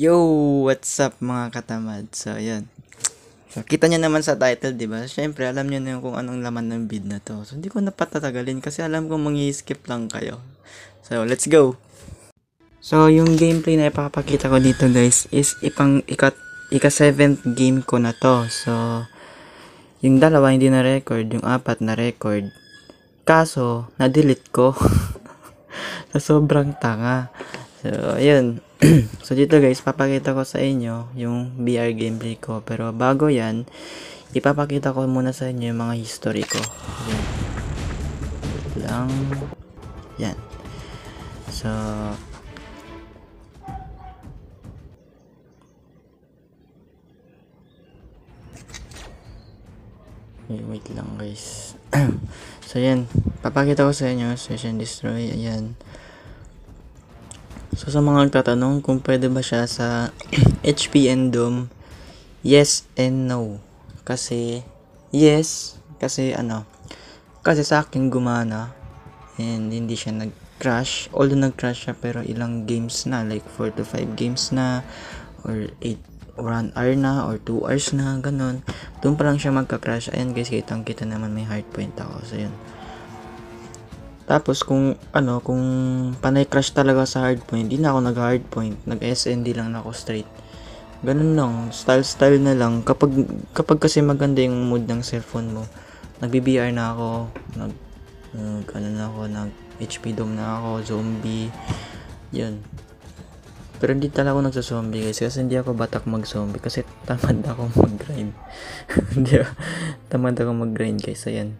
Yo, what's up mga katamad? So, ayan. So, kita nyo naman sa title, di ba? Siyempre, alam nyo na kung anong laman ng bid na to. So, hindi ko na patatagalin kasi alam kong mangi-skip lang kayo. So, let's go! So, yung gameplay na ipapakita ko dito guys is ipang ika, ika 7th game ko na to. So, yung dalawa hindi na record, yung apat na record. Kaso, na-delete ko. so, sobrang tanga. So, ayun. so, dito guys, papakita ko sa inyo yung VR gameplay ko. Pero bago yan, ipapakita ko muna sa inyo yung mga history ko. Ayan. Lang. Yan. So, Wait, lang guys. so, yan. Papakita ko sa inyo. Session Destroy. Ayan. So sa mga nagtatanong kung pwede ba siya sa HP Endom, yes and no. Kasi yes, kasi ano, kasi sa akin gumana and hindi siya nag-crash. Although nag-crash siya pero ilang games na, like 4 to 5 games na or 8 or 1 hour na or 2 hours na, ganun. Doon pa lang siya magka-crash. Ayan guys, kitang kita naman may hard point ako. So yun. Tapos kung ano, kung panay crash talaga sa hardpoint, hindi na ako nag hardpoint, nag SND lang ako straight. Ganun lang, style style na lang. Kapag kapag kasi maganda yung mood ng cellphone mo, nagbi-BR na ako, nag, nag ano na ako, nag HP dome na ako, zombie. 'Yun. Pero hindi talaga ako nagsa-zombie guys kasi hindi ako batak mag-zombie kasi tamad ako mag-grind. Hindi tamad ako mag-grind guys. Ayan.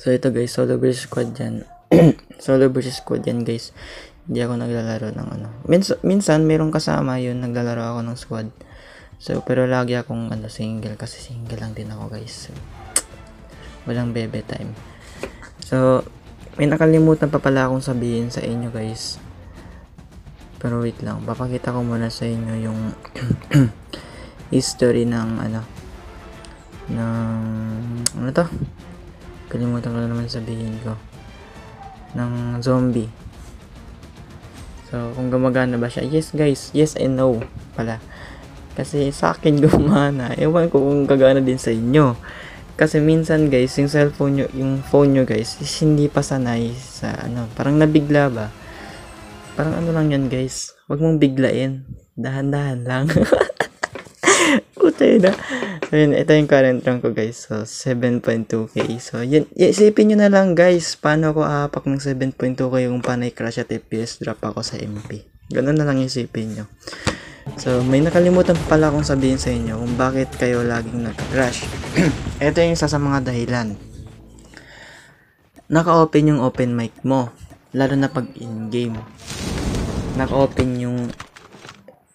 So ito guys, solo versus squad yan. solo versus squad yan guys. Hindi ako naglalaro ng ano. Mins minsan merong kasama yun, naglalaro ako ng squad. So pero lagi akong ano, single kasi single lang din ako guys. So, walang bebe time. So may nakalimutan pa pala akong sabihin sa inyo guys. Pero wait lang, papakita ko muna sa inyo yung history ng ano ng ano to? kalimutan ko na naman sabihin ko ng zombie so kung gumagana ba siya yes guys yes and no pala kasi sa akin gumana ewan ko kung gagana din sa inyo kasi minsan guys yung cellphone nyo yung phone nyo guys is hindi pa sanay sa ano parang nabigla ba parang ano lang yan guys wag mong biglain dahan-dahan lang Putay na. So, ito yung current rank ko, guys. So, 7.2k. So, yun, isipin nyo na lang, guys, paano ko aapak ng 7.2k yung panay crash at FPS drop ako sa MP. Ganun na lang isipin nyo. So, may nakalimutan pala akong sabihin sa inyo kung bakit kayo laging nag-crash. ito yung isa sa mga dahilan. Naka-open yung open mic mo, lalo na pag in-game. Naka-open yung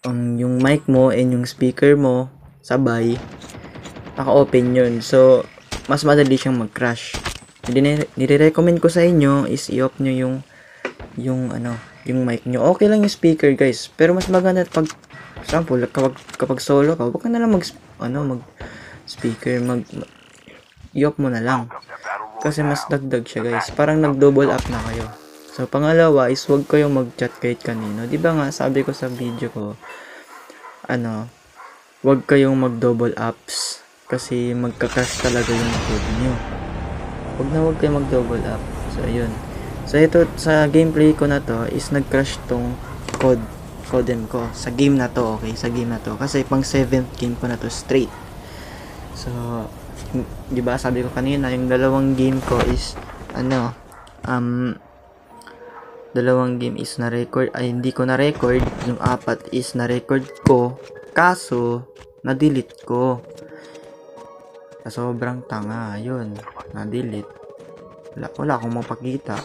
um, yung mic mo and yung speaker mo sabay, naka-open yun. So, mas madali siyang mag-crash. Nire-recommend ko sa inyo is i-off nyo yung, yung ano, yung mic nyo. Okay lang yung speaker guys, pero mas maganda pag, example, kapag, kapag solo ka, huwag ka na lang mag, ano, mag, speaker, mag, mag i-off mo na lang. Kasi mas dagdag siya guys. Parang nag-double up na kayo. So, pangalawa is huwag kayong mag-chat kahit kanino. ba diba nga, sabi ko sa video ko, ano, Huwag kayong mag-double ups kasi magka-crash talaga yung code nyo. Huwag na huwag kayong mag-double up. So, ayun. So, ito, sa gameplay ko na to, is nag-crash tong code codem ko sa game na to, okay? Sa game na to. Kasi pang 7th game ko na to straight. So, 'di ba sabi ko kanina yung dalawang game ko is ano um dalawang game is na record ay hindi ko na record yung apat is na record ko kaso na-delete ko. Sa sobrang tanga, yun, na-delete. Wala, wala akong mapakita.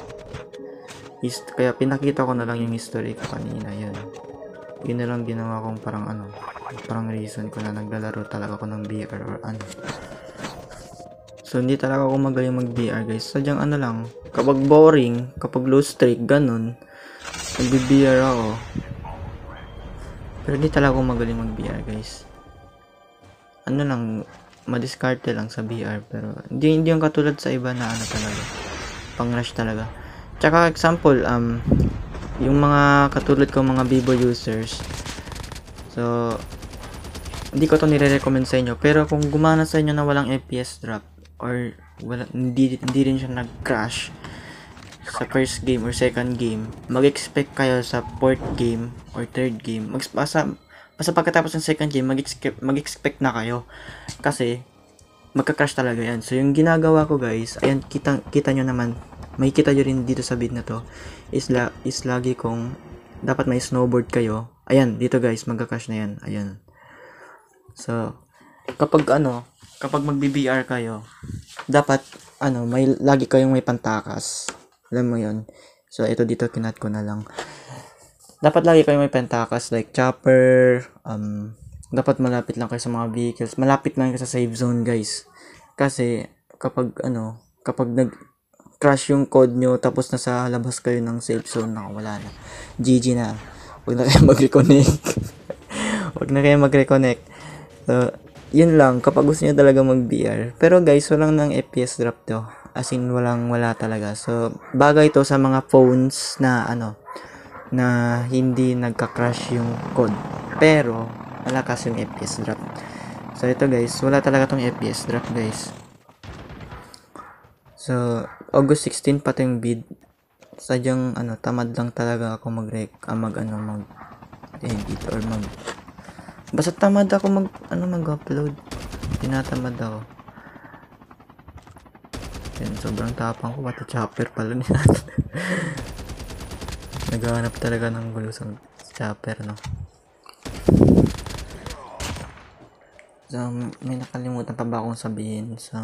Is, kaya pinakita ko na lang yung history ko kanina, yun. Yun na lang ginawa kong parang ano, parang reason ko na naglalaro talaga ako ng VR or ano. So, hindi talaga ako magaling mag-VR guys. Sadyang ano lang, kapag boring, kapag low streak, ganun, nag-VR ako. Pero hindi talaga ako magaling mag-VR guys ano lang, madiskarte lang sa VR. Pero, hindi, hindi yung katulad sa iba na ano talaga. Pang rush talaga. Tsaka, example, um, yung mga katulad ko mga Vivo users, so, hindi ko to nire-recommend sa inyo. Pero, kung gumana sa inyo na walang FPS drop, or wala, hindi, hindi rin siya nag-crash, sa first game or second game, mag-expect kayo sa fourth game or third game, magpasa Basta pagkatapos ng second game, mag-expect, mag-expect na kayo. Kasi, magka-crash talaga yan. So, yung ginagawa ko guys, ayan, kita, kita nyo naman, makikita nyo rin dito sa bid na to, is, la, is lagi kong, dapat may snowboard kayo. Ayan, dito guys, magka-crash na yan. Ayan. So, kapag ano, kapag magbi-BR kayo, dapat, ano, may, lagi kayong may pantakas. Alam mo yon So, ito dito, kinat ko na lang dapat lagi kayo may pentakas like chopper, um, dapat malapit lang kayo sa mga vehicles. Malapit lang kayo sa safe zone, guys. Kasi, kapag ano, kapag nag crash yung code nyo, tapos nasa labas kayo ng safe zone, na wala na. GG na. Huwag na kayo mag-reconnect. Huwag na kayo mag-reconnect. So, yun lang, kapag gusto nyo talaga mag-VR. Pero guys, walang ng FPS drop to. As in, walang wala talaga. So, bagay to sa mga phones na ano, na hindi nagka-crash yung code. Pero, malakas yung FPS drop. So, ito guys, wala talaga tong FPS drop guys. So, August 16 pa yung bid. Sadyang, ano, tamad lang talaga ako mag, ah, mag ano, mag edit or mag Basta tamad ako mag ano mag-upload. Tinatamad ako. Yan, sobrang tapang ko pati chopper pala nila. Naghahanap talaga ng gulo sa chopper, no? So, may nakalimutan pa ba akong sabihin sa...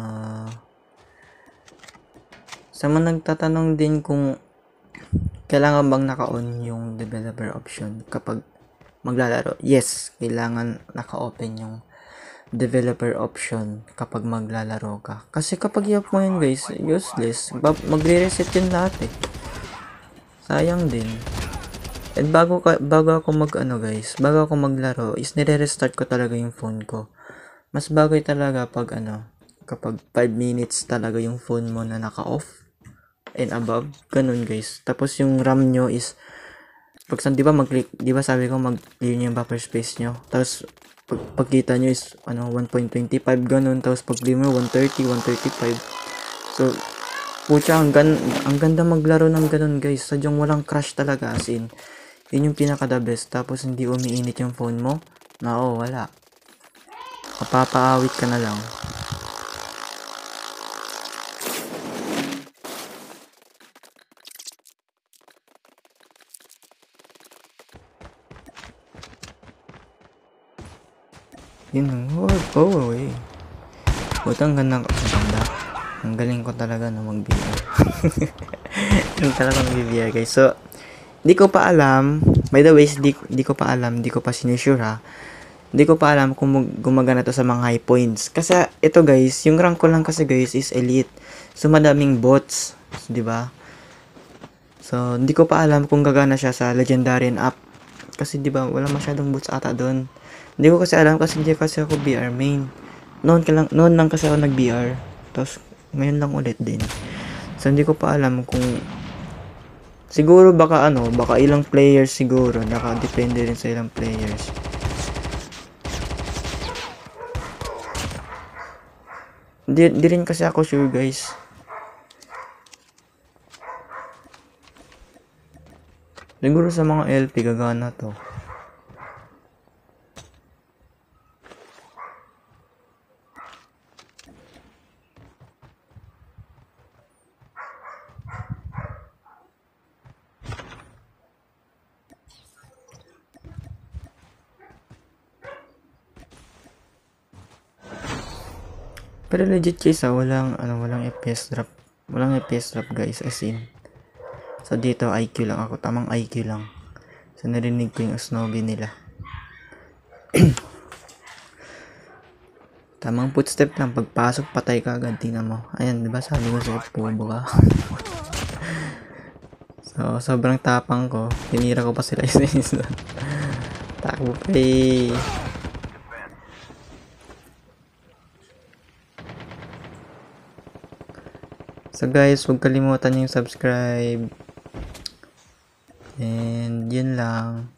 Sa mga nagtatanong din kung kailangan bang naka-on yung developer option kapag maglalaro. Yes, kailangan naka-open yung developer option kapag maglalaro ka. Kasi kapag i-off mo yun guys, useless. Magre-reset yun lahat eh. Sayang din. At bago, ka, bago ako mag ano guys, bago ako maglaro is nire-restart ko talaga yung phone ko. Mas bagay talaga pag ano, kapag 5 minutes talaga yung phone mo na naka-off and above. Ganun guys. Tapos yung RAM nyo is pag di ba mag-click, di ba sabi ko mag-clear nyo yung buffer space nyo. Tapos, pag, pagkita nyo is, ano, 1.25, ganun. Tapos, pag-clear mo, 130, 135. So, Pucha, ang, gan ang ganda maglaro ng ganun guys. Sadyang walang crash talaga. As in, yun yung pinaka the best. Tapos hindi umiinit yung phone mo. Na oh, wala. Kapapaawit ka na lang. Yun, oh, go oh, away. Oh, eh. Butang ganda, ang ganda ang galing ko talaga na mag-VR. Yung talaga mag-VR guys. So, hindi ko pa alam. By the way, hindi ko pa alam. Hindi ko pa sinisure ha. Di ko pa alam kung gumagana to sa mga high points. Kasi ito guys, yung rank ko lang kasi guys is elite. So, madaming bots. So, di ba? So, hindi ko pa alam kung gagana siya sa legendary and up. Kasi di ba, wala masyadong bots ata doon. Hindi ko kasi alam kasi hindi kasi ako BR main. Noon, ka lang, noon lang kasi ako nag-BR. Tapos, ngayon lang ulit din. So, hindi ko pa alam kung... Siguro baka ano, baka ilang players siguro. Nakadepende rin sa ilang players. Di, di rin kasi ako sure guys. Siguro sa mga LP gagana to. Pero legit guys ha, ah, walang, ano, walang FPS drop. Walang FPS drop guys, as in. So dito, IQ lang ako. Tamang IQ lang. So narinig ko yung snobby nila. Tamang footstep lang. Pagpasok, patay ka agad. Tingnan mo. Ayan, diba sabi ko sa'yo, pubo ka. so, sobrang tapang ko. Tinira ko pa sila isa-isa. Takbo pa eh. So guys, huwag kalimutan yung subscribe. And yun lang.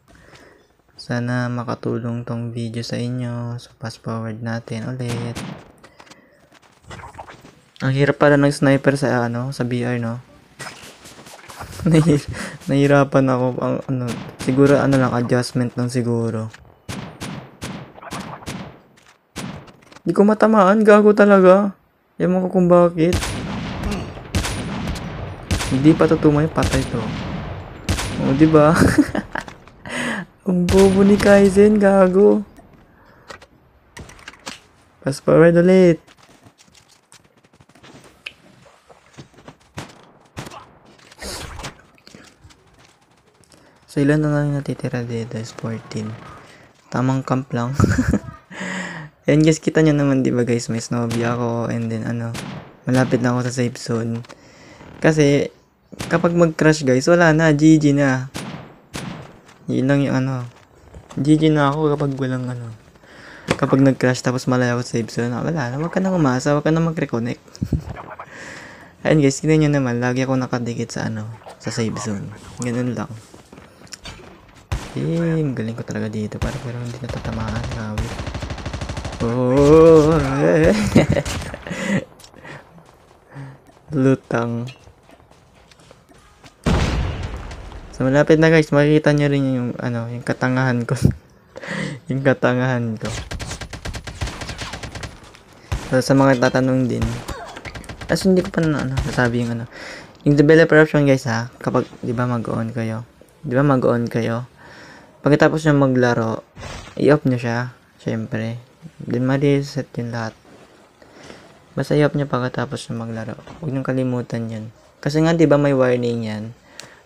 Sana makatulong tong video sa inyo. So fast forward natin ulit. Ang hirap pala ng sniper sa ano, sa BR no. Nahir nahirapan ako ang ano, siguro ano lang adjustment lang siguro. Hindi ko matamaan, gago talaga. Ewan ko kung bakit. Hindi pa to patay to. O, oh, di ba? Ang bobo ni Kaizen, gago. Fast forward ulit. So, ilan na lang natitira dito 14. Tamang camp lang. Ayan guys, kita nyo naman diba guys, may snobby ako and then ano, malapit na ako sa safe zone. Kasi, kapag mag-crash guys, wala na, GG na. Yun lang yung ano. GG na ako kapag walang ano. Kapag nag-crash tapos malaya ako save zone, so, wala na, wag ka na umasa, wag ka na mag-reconnect. Ayun guys, tignan nyo naman, lagi ako nakadikit sa ano, sa save zone. Ganun lang. Ding, galing ko talaga dito, para pero hindi natatamaan, kawit. Oh, Lutang. So malapit na guys, makikita nyo rin yung ano, yung katangahan ko. yung katangahan ko. So, sa mga tatanong din. As hindi ko pa na ano, nasabi yung ano. Yung developer option guys ha, kapag 'di ba mag-on kayo. 'Di ba mag-on kayo? Pagkatapos nyo maglaro, i-off nyo siya, syempre. Then, ma-reset yung lahat. Basta i-off nyo pagkatapos nyo maglaro. Huwag nyo kalimutan yan. Kasi nga, di ba may warning yan?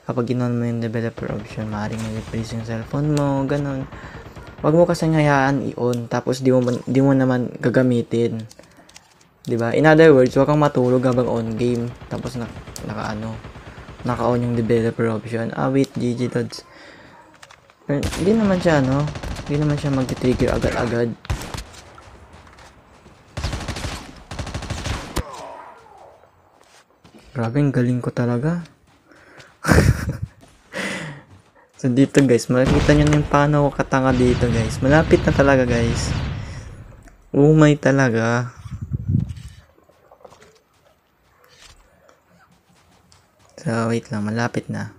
kapag inon mo yung developer option, maaaring i-replace yung cellphone mo, ganun. Huwag mo kasi hayaan i-on, tapos di mo, di mo naman gagamitin. ba diba? In other words, huwag kang matulog habang on game, tapos na, naka ano, naka-on yung developer option. Ah, wait, GG Lods. Eh, hindi naman siya, ano, hindi naman siya mag-trigger agad-agad. Grabe, ang galing ko talaga. So dito guys, makikita nyo na yung paano ako katanga dito guys. Malapit na talaga guys. Umay talaga. So wait lang, malapit na.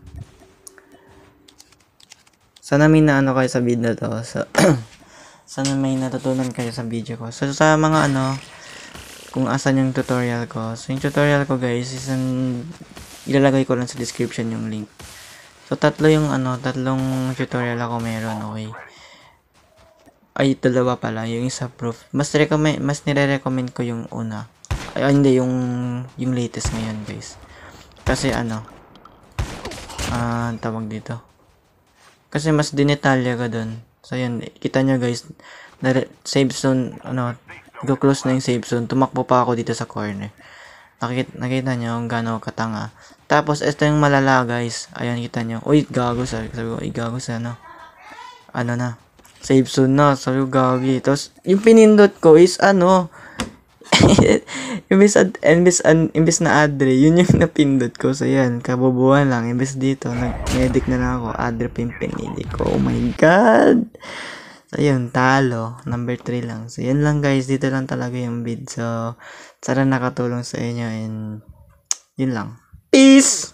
Sana may naano kayo sa video to. So, sana may natutunan kayo sa video ko. So sa mga ano, kung asan yung tutorial ko. So yung tutorial ko guys, isang ilalagay ko lang sa description yung link. So, tatlo yung ano, tatlong tutorial ako meron, okay. Ay, dalawa pala, yung isa proof. Mas recommend, mas nire-recommend ko yung una. Ay, hindi, yung, yung latest ngayon, guys. Kasi ano, ah, uh, tawag dito. Kasi mas dinetalya ka dun. So, yun, kita nyo guys, na save zone, ano, go-close na yung save zone. Tumakbo pa ako dito sa corner. Nakikita, nakita nyo kung gano'ng katanga. Tapos, ito yung malala, guys. Ayan, kita nyo. Uy, gago. Sabi, sabi ko, uy, gago sa ano. Ano na. Save soon na. Sabi ko, gagi. Tapos, yung pinindot ko is ano. imbis, ad, imbis, an, imbis na Adre, yun yung napindot ko. So, yan. Kabubuan lang. Imbis dito, nag-medic na lang ako. Adre pa yung ko. Oh my God. So, yun, talo. Number 3 lang. So, yun lang guys. Dito lang talaga yung bid. So, sana nakatulong sa inyo and yun lang. Peace.